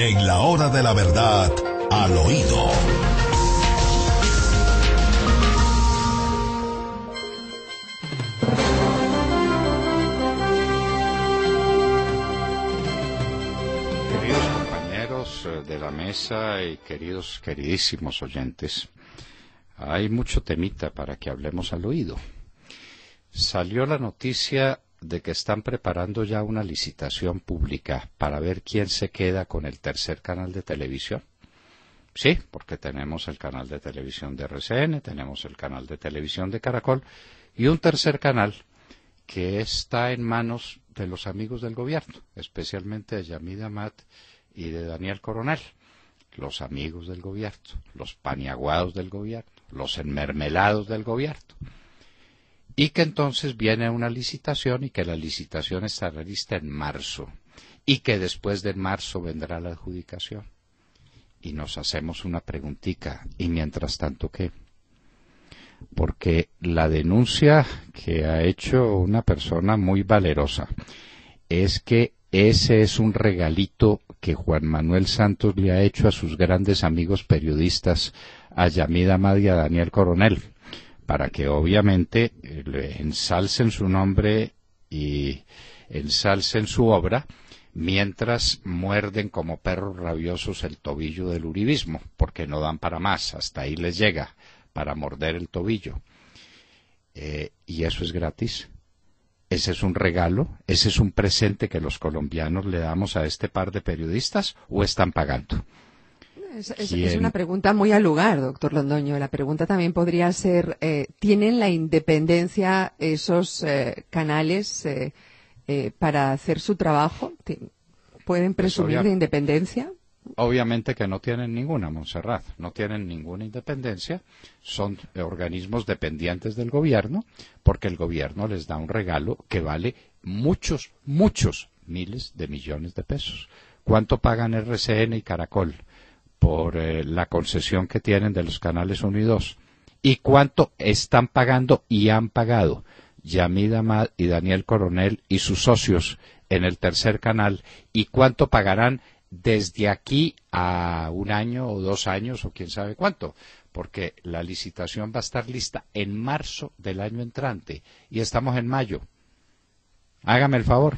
En la hora de la verdad, al oído. Queridos compañeros eh, de la mesa y queridos, queridísimos oyentes, hay mucho temita para que hablemos al oído. Salió la noticia de que están preparando ya una licitación pública para ver quién se queda con el tercer canal de televisión. Sí, porque tenemos el canal de televisión de RCN, tenemos el canal de televisión de Caracol y un tercer canal que está en manos de los amigos del gobierno, especialmente de Yamida Matt y de Daniel Coronel, los amigos del gobierno, los paniaguados del gobierno, los enmermelados del gobierno y que entonces viene una licitación y que la licitación estará lista en marzo y que después de marzo vendrá la adjudicación. Y nos hacemos una preguntica, ¿y mientras tanto qué? Porque la denuncia que ha hecho una persona muy valerosa es que ese es un regalito que Juan Manuel Santos le ha hecho a sus grandes amigos periodistas, a Yamida Mad y a Daniel Coronel para que obviamente eh, ensalcen su nombre y ensalcen su obra mientras muerden como perros rabiosos el tobillo del uribismo, porque no dan para más, hasta ahí les llega, para morder el tobillo. Eh, y eso es gratis. Ese es un regalo, ese es un presente que los colombianos le damos a este par de periodistas o están pagando. Es, una pregunta muy al lugar, doctor Londoño. La pregunta también podría ser, eh, ¿tienen la independencia esos eh, canales eh, para hacer su trabajo? ¿Pueden pues presumir de independencia? Obviamente que no tienen ninguna, Monserrat. No tienen ninguna independencia. Son organismos dependientes del gobierno porque el gobierno les da un regalo que vale muchos, muchos miles de millones de pesos. ¿Cuánto pagan RCN y Caracol? por eh, la concesión que tienen de los canales 1 y 2 y cuánto están pagando y han pagado Yamid Amad y Daniel Coronel y sus socios en el tercer canal y cuánto pagarán desde aquí a un año o dos años o quién sabe cuánto, porque la licitación va a estar lista en marzo del año entrante y estamos en mayo. Hágame el favor.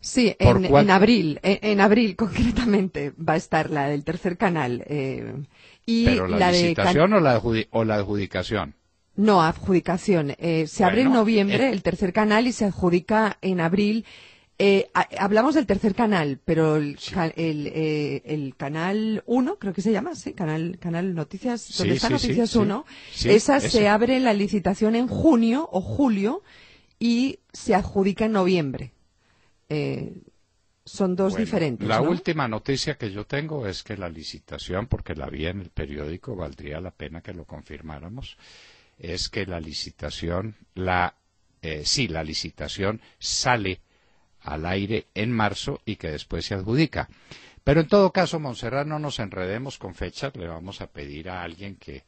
Sí, en, abril, en, abril concretamente va a estar la del tercer canal. Eh, y la, licitación o, la adjudicación? No, adjudicación. Eh, se abre en noviembre eh, el tercer canal y se adjudica en abril. hablamos del tercer canal, pero el, canal 1, creo que se llama, sí, canal, Noticias, donde está Noticias 1, esa se abre la licitación en junio o julio y se adjudica en noviembre. Eh, son dos diferentes. La última noticia que yo tengo es que la licitación, porque la vi en el periódico, valdría la pena que lo confirmáramos, es que la licitación, la, eh, sí, la licitación sale al aire en marzo y que después se adjudica. Pero en todo caso, Monserrat, no nos enredemos con fechas, le vamos a pedir a alguien que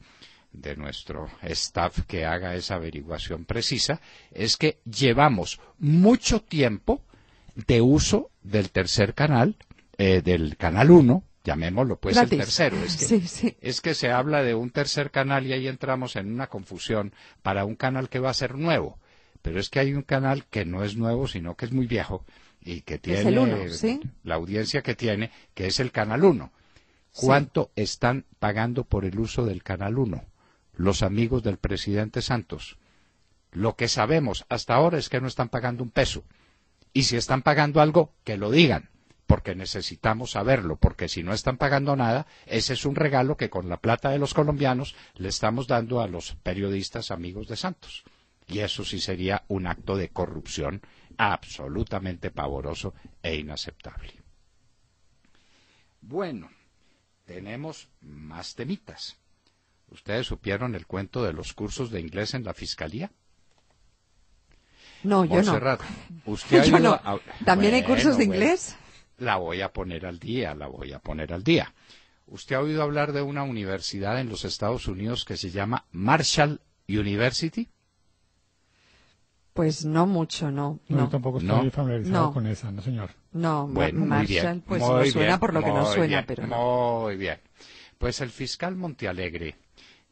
de nuestro staff que haga esa averiguación precisa, es que llevamos mucho tiempo de uso del tercer canal, eh, del canal 1, llamémoslo pues el tercero. Es que, se habla de un tercer canal y ahí entramos en una confusión para un canal que va a ser nuevo. Pero es que hay un canal que no es nuevo, sino que es muy viejo y que tiene la audiencia que tiene, que es el canal 1. ¿Cuánto están pagando por el uso del canal 1? Los amigos del presidente Santos. Lo que sabemos hasta ahora es que no están pagando un peso. Y si están pagando algo, que lo digan, porque necesitamos saberlo, porque si no están pagando nada, ese es un regalo que con la plata de los colombianos le estamos dando a los periodistas amigos de Santos. Y eso sí sería un acto de corrupción absolutamente pavoroso e inaceptable. Bueno, tenemos más temitas. ¿Ustedes supieron el cuento de los cursos de inglés en la Fiscalía? No, yo no. Usted ha ¿También hay cursos de inglés? La voy a poner al día, la voy a poner al día. Usted ha oído hablar de una universidad en los Estados Unidos que se llama Marshall University. Pues no mucho, no. No, tampoco estoy familiarizado con esa, no señor. No, Marshall, pues no suena por lo que no suena, bien, pero Muy bien. Pues el fiscal Montialegre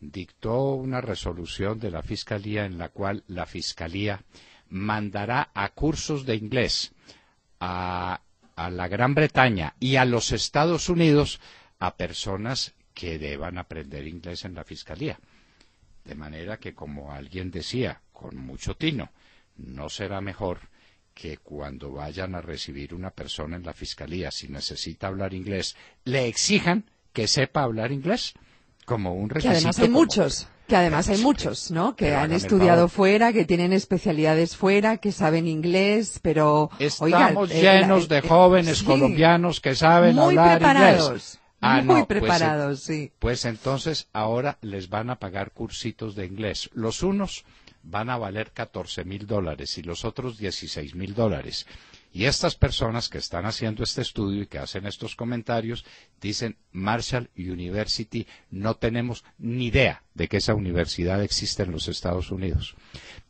dictó una resolución de la fiscalía en la cual la fiscalía mandará a cursos de inglés a, la Gran Bretaña y a los Estados Unidos a personas que deban aprender inglés en la Fiscalía. De manera que, como alguien decía, con mucho tino, no será mejor que cuando vayan a recibir una persona en la Fiscalía, si necesita hablar inglés, le exijan que sepa hablar inglés como un requisito. Que además hay muchos que además hay muchos, ¿no? Que han estudiado fuera, que tienen especialidades fuera, que saben inglés, pero... Estamos llenos de jóvenes colombianos que saben hablar inglés. Ah, muy pues, eh, preparados, muy preparados, pues, sí. Pues entonces ahora les van a pagar cursitos de inglés. Los unos van a valer 14 mil dólares y los otros 16 mil dólares. Y estas personas que están haciendo este estudio y que hacen estos comentarios dicen, Marshall University, no tenemos ni idea de que esa universidad existe en los Estados Unidos.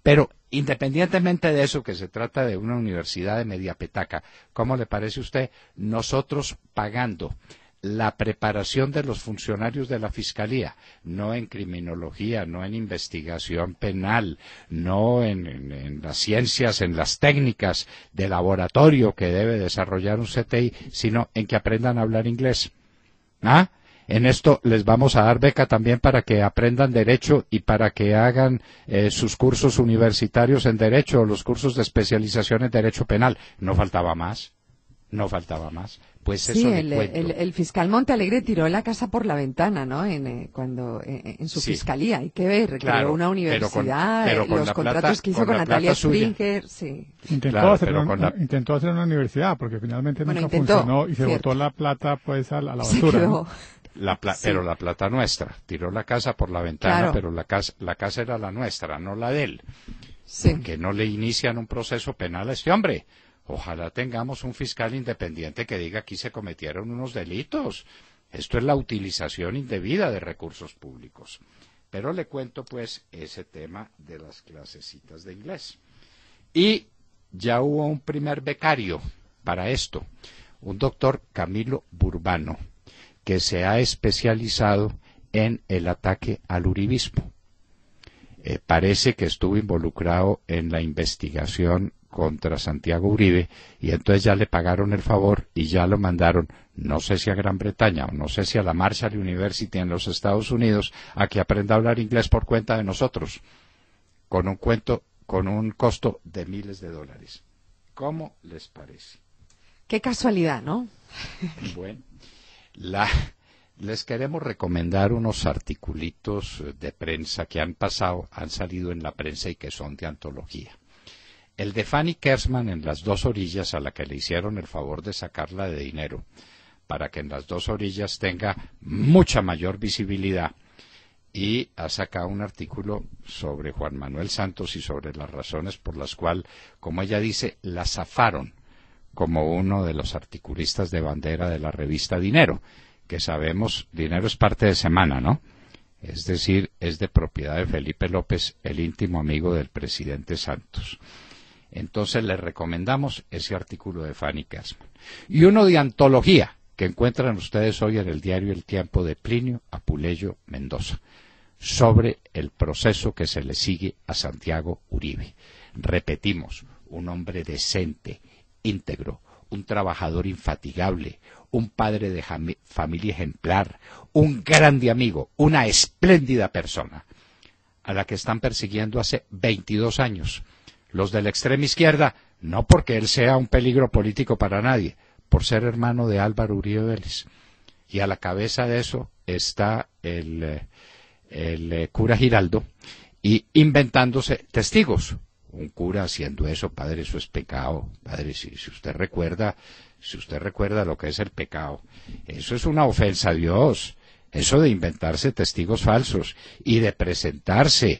Pero independientemente de eso, que se trata de una universidad de media petaca, ¿cómo le parece a usted? Nosotros pagando la preparación de los funcionarios de la Fiscalía, no en criminología, no en investigación penal, no en, las ciencias, en las técnicas de laboratorio que debe desarrollar un CTI, sino en que aprendan a hablar inglés. ¿Ah? En esto les vamos a dar beca también para que aprendan derecho y para que hagan eh, sus cursos universitarios en derecho o los cursos de especialización en derecho penal. No faltaba más. No faltaba más. Pues sí, el, fiscal Montalegre tiró la casa por la ventana, ¿no? En, eh, cuando, eh, eh, en, su fiscalía, hay que ver, una universidad, los contratos que hizo con, Natalia Springer, sí. Intentó, hacer una, una universidad, porque finalmente no funcionó y se botó la plata pues a la, basura. La Pero la plata nuestra. Tiró la casa por la ventana, pero la casa, la casa era la nuestra, no la de él. que no le inician un proceso penal a este hombre. Ojalá tengamos un fiscal independiente que diga aquí se cometieron unos delitos. Esto es la utilización indebida de recursos públicos. Pero le cuento pues ese tema de las clasecitas de inglés. Y ya hubo un primer becario para esto, un doctor Camilo Burbano, que se ha especializado en el ataque al uribismo. Eh, parece que estuvo involucrado en la investigación contra Santiago Uribe y entonces ya le pagaron el favor y ya lo mandaron, no sé si a Gran Bretaña o no sé si a la Marshall University en los Estados Unidos, a que aprenda a hablar inglés por cuenta de nosotros, con un cuento, con un costo de miles de dólares. ¿Cómo les parece? Qué casualidad, ¿no? bueno, la, les queremos recomendar unos articulitos de prensa que han pasado, han salido en la prensa y que son de antología. El de Fanny Kersman en las dos orillas a la que le hicieron el favor de sacarla de dinero, para que en las dos orillas tenga mucha mayor visibilidad. Y ha sacado un artículo sobre Juan Manuel Santos y sobre las razones por las cuales, como ella dice, la zafaron como uno de los articulistas de bandera de la revista Dinero, que sabemos, Dinero es parte de semana, ¿no? Es decir, es de propiedad de Felipe López, el íntimo amigo del presidente Santos entonces les recomendamos ese artículo de Fanny Kersman. Y uno de antología, que encuentran ustedes hoy en el diario El Tiempo de Plinio Apuleyo Mendoza, sobre el proceso que se le sigue a Santiago Uribe. Repetimos, un hombre decente, íntegro, un trabajador infatigable, un padre de familia ejemplar, un grande amigo, una espléndida persona, a la que están persiguiendo hace 22 años los de la extrema izquierda, no porque él sea un peligro político para nadie, por ser hermano de Álvaro Uribe Vélez. Y a la cabeza de eso está el, eh, eh, cura Giraldo y inventándose testigos. Un cura haciendo eso, padre, eso es pecado. Padre, si usted recuerda, si usted recuerda lo que es el pecado, eso es una ofensa a Dios. Eso de inventarse testigos falsos y de presentarse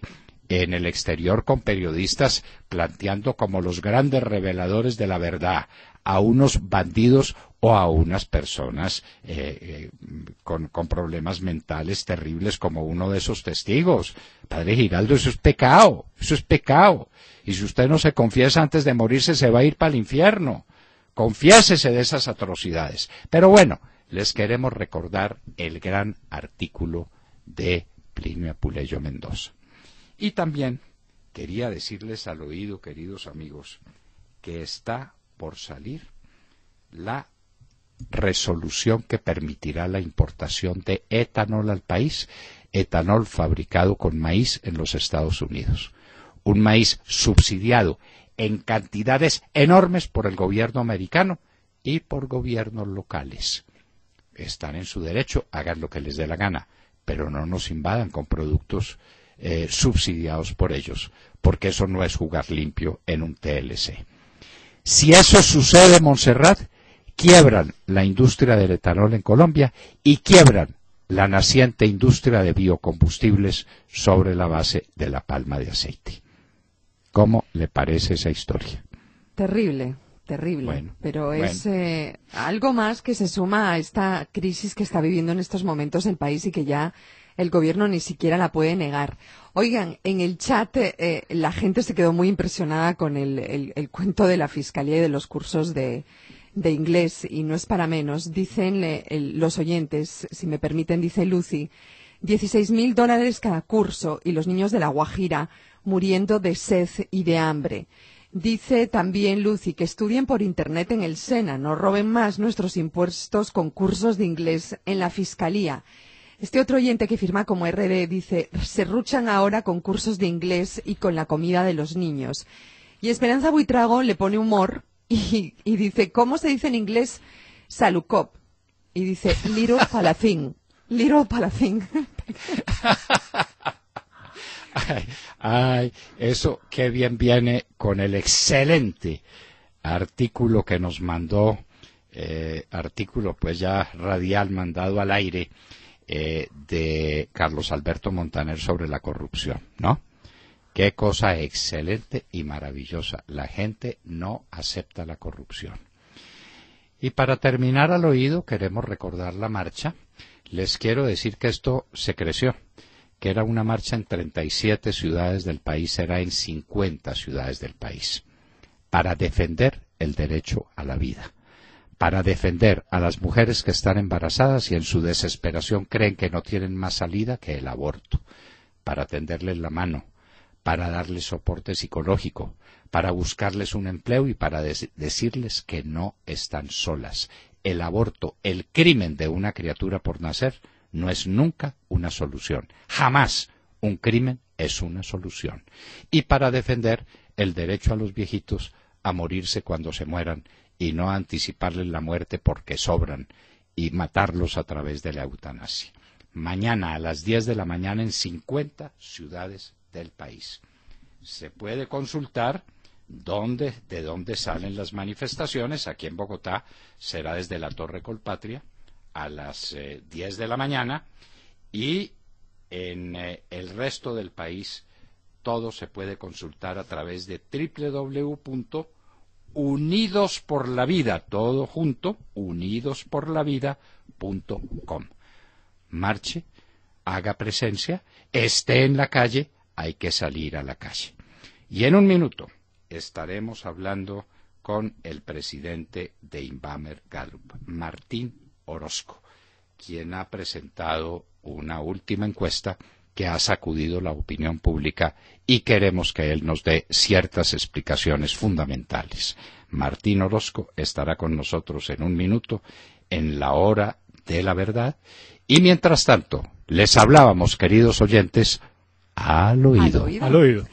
en el exterior con periodistas planteando como los grandes reveladores de la verdad a unos bandidos o a unas personas eh, eh, con, con, problemas mentales terribles como uno de esos testigos. Padre Giraldo, eso es pecado, eso es pecado. Y si usted no se confiesa antes de morirse, se va a ir para el infierno. Confiésese de esas atrocidades. Pero bueno, les queremos recordar el gran artículo de Plinio Apuleyo Mendoza. Y también quería decirles al oído, queridos amigos, que está por salir la resolución que permitirá la importación de etanol al país, etanol fabricado con maíz en los Estados Unidos. Un maíz subsidiado en cantidades enormes por el gobierno americano y por gobiernos locales. Están en su derecho, hagan lo que les dé la gana, pero no nos invadan con productos eh, subsidiados por ellos, porque eso no es jugar limpio en un TLC. Si eso sucede en Montserrat, quiebran la industria del etanol en Colombia y quiebran la naciente industria de biocombustibles sobre la base de la palma de aceite. ¿Cómo le parece esa historia? Terrible, terrible. pero es eh, algo más que se suma a esta crisis que está viviendo en estos momentos el país y que ya el gobierno ni siquiera la puede negar. Oigan, en el chat eh, eh, la gente se quedó muy impresionada con el, cuento de la Fiscalía y de los cursos de, inglés, y no es para menos. Dicen los oyentes, si me permiten, dice Lucy, 16.000 dólares cada curso y los niños de la Guajira muriendo de sed y de hambre. Dice también Lucy que estudien por Internet en el SENA, no roben más nuestros impuestos con cursos de inglés en la Fiscalía. Este otro oyente que firma como RD dice, se ruchan ahora con cursos de inglés y con la comida de los niños. Y Esperanza Buitrago le pone humor y, dice, ¿cómo se dice en inglés salucop? Y dice, little palacín. Little palacín. eso qué bien viene con el excelente artículo que nos mandó, eh, artículo pues ya radial mandado al aire eh, de Carlos Alberto Montaner sobre la corrupción, ¿no? Qué cosa excelente y maravillosa. La gente no acepta la corrupción. Y para terminar al oído, queremos recordar la marcha. Les quiero decir que esto se creció, que era una marcha en 37 ciudades del país, era en 50 ciudades del país, para defender el derecho a la vida para defender a las mujeres que están embarazadas y en su desesperación creen que no tienen más salida que el aborto, para tenderles la mano, para darles soporte psicológico, para buscarles un empleo y para decirles que no están solas. El aborto, el crimen de una criatura por nacer, no es nunca una solución. Jamás un crimen es una solución. Y para defender el derecho a los viejitos a morirse cuando se mueran y no anticiparles la muerte porque sobran y matarlos a través de la eutanasia. Mañana a las 10 de la mañana en 50 ciudades del país. Se puede consultar de dónde salen las manifestaciones. Aquí en Bogotá será desde la Torre Colpatria a las 10 eh, de la mañana y en eh, el resto del país todo se puede consultar a través de www unidos por la vida, todo junto, unidos por la vida.com. Marche, haga presencia, esté en la calle, hay que salir a la calle. Y en un minuto estaremos hablando con el presidente de Inbamer Gallup, Martín Orozco, quien ha presentado una última encuesta que ha sacudido la opinión pública y queremos que él nos dé ciertas explicaciones fundamentales. Martín Orozco estará con nosotros en un minuto en la hora de la verdad y mientras tanto les hablábamos, queridos oyentes, al oído. oído.